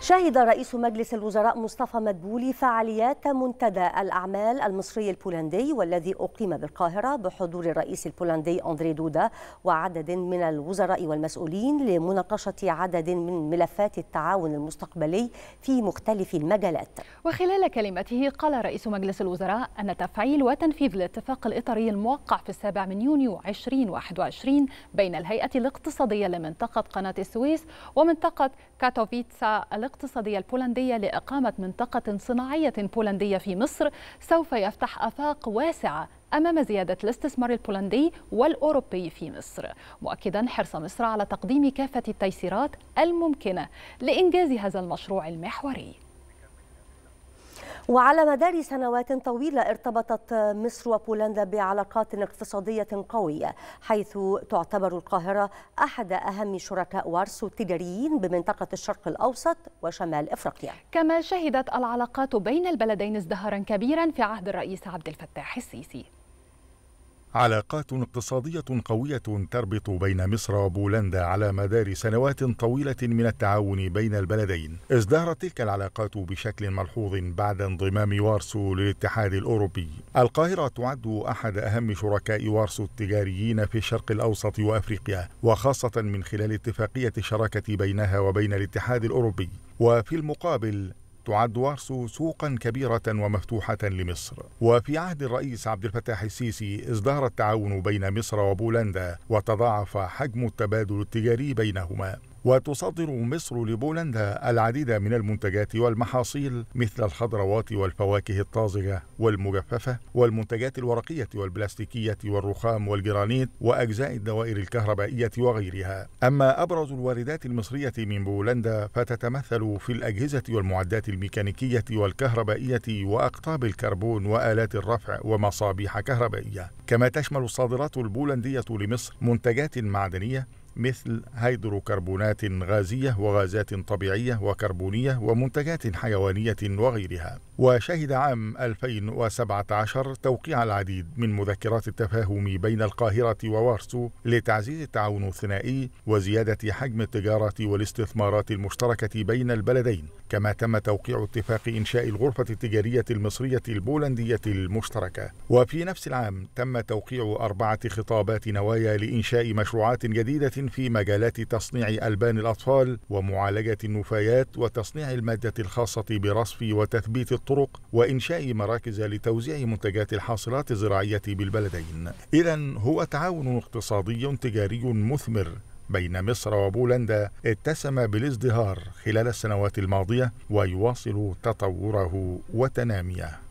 شهد رئيس مجلس الوزراء مصطفى مدبولي فعاليات منتدى الأعمال المصري البولندي والذي أقيم بالقاهرة بحضور الرئيس البولندي أندري دودا وعدد من الوزراء والمسؤولين لمناقشة عدد من ملفات التعاون المستقبلي في مختلف المجالات وخلال كلمته قال رئيس مجلس الوزراء أن تفعيل وتنفيذ الاتفاق الإطاري الموقع في السابع من يونيو 2021 بين الهيئة الاقتصادية لمنطقة قناة السويس ومنطقة كاتوفيتسا الاقتصادية البولندية لإقامة منطقة صناعية بولندية في مصر سوف يفتح آفاق واسعة أمام زيادة الاستثمار البولندي والأوروبي في مصر مؤكدا حرص مصر على تقديم كافة التيسيرات الممكنة لإنجاز هذا المشروع المحوري وعلى مدار سنوات طويلة ارتبطت مصر وبولندا بعلاقات اقتصادية قوية حيث تعتبر القاهرة أحد أهم شركاء وارسو التجاريين بمنطقة الشرق الأوسط وشمال إفريقيا كما شهدت العلاقات بين البلدين ازدهارا كبيرا في عهد الرئيس عبد الفتاح السيسي علاقات اقتصادية قوية تربط بين مصر وبولندا على مدار سنوات طويلة من التعاون بين البلدين. ازدهرت تلك العلاقات بشكل ملحوظ بعد انضمام وارسو للاتحاد الأوروبي. القاهرة تعد أحد أهم شركاء وارسو التجاريين في الشرق الأوسط وأفريقيا، وخاصة من خلال اتفاقية الشراكة بينها وبين الاتحاد الأوروبي. وفي المقابل تعد وارسو سوقا كبيرة ومفتوحة لمصر وفي عهد الرئيس عبد الفتاح السيسي ازدهر التعاون بين مصر وبولندا وتضاعف حجم التبادل التجاري بينهما وتصدر مصر لبولندا العديد من المنتجات والمحاصيل مثل الخضروات والفواكه الطازجة والمجففة والمنتجات الورقية والبلاستيكية والرخام والجرانيت وأجزاء الدوائر الكهربائية وغيرها أما أبرز الواردات المصرية من بولندا فتتمثل في الأجهزة والمعدات الميكانيكية والكهربائية وأقطاب الكربون وآلات الرفع ومصابيح كهربائية كما تشمل الصادرات البولندية لمصر منتجات معدنية مثل هيدروكربونات غازية وغازات طبيعية وكربونية ومنتجات حيوانية وغيرها وشهد عام 2017 توقيع العديد من مذكرات التفاهم بين القاهرة ووارسو لتعزيز التعاون الثنائي وزيادة حجم التجارة والاستثمارات المشتركة بين البلدين كما تم توقيع اتفاق إنشاء الغرفة التجارية المصرية البولندية المشتركة وفي نفس العام تم توقيع أربعة خطابات نوايا لإنشاء مشروعات جديدة في مجالات تصنيع ألبان الأطفال ومعالجة النفايات وتصنيع المادة الخاصة برصف وتثبيت الطرق وإنشاء مراكز لتوزيع منتجات الحاصلات الزراعية بالبلدين إذا هو تعاون اقتصادي تجاري مثمر بين مصر وبولندا اتسم بالازدهار خلال السنوات الماضيه ويواصل تطوره وتناميه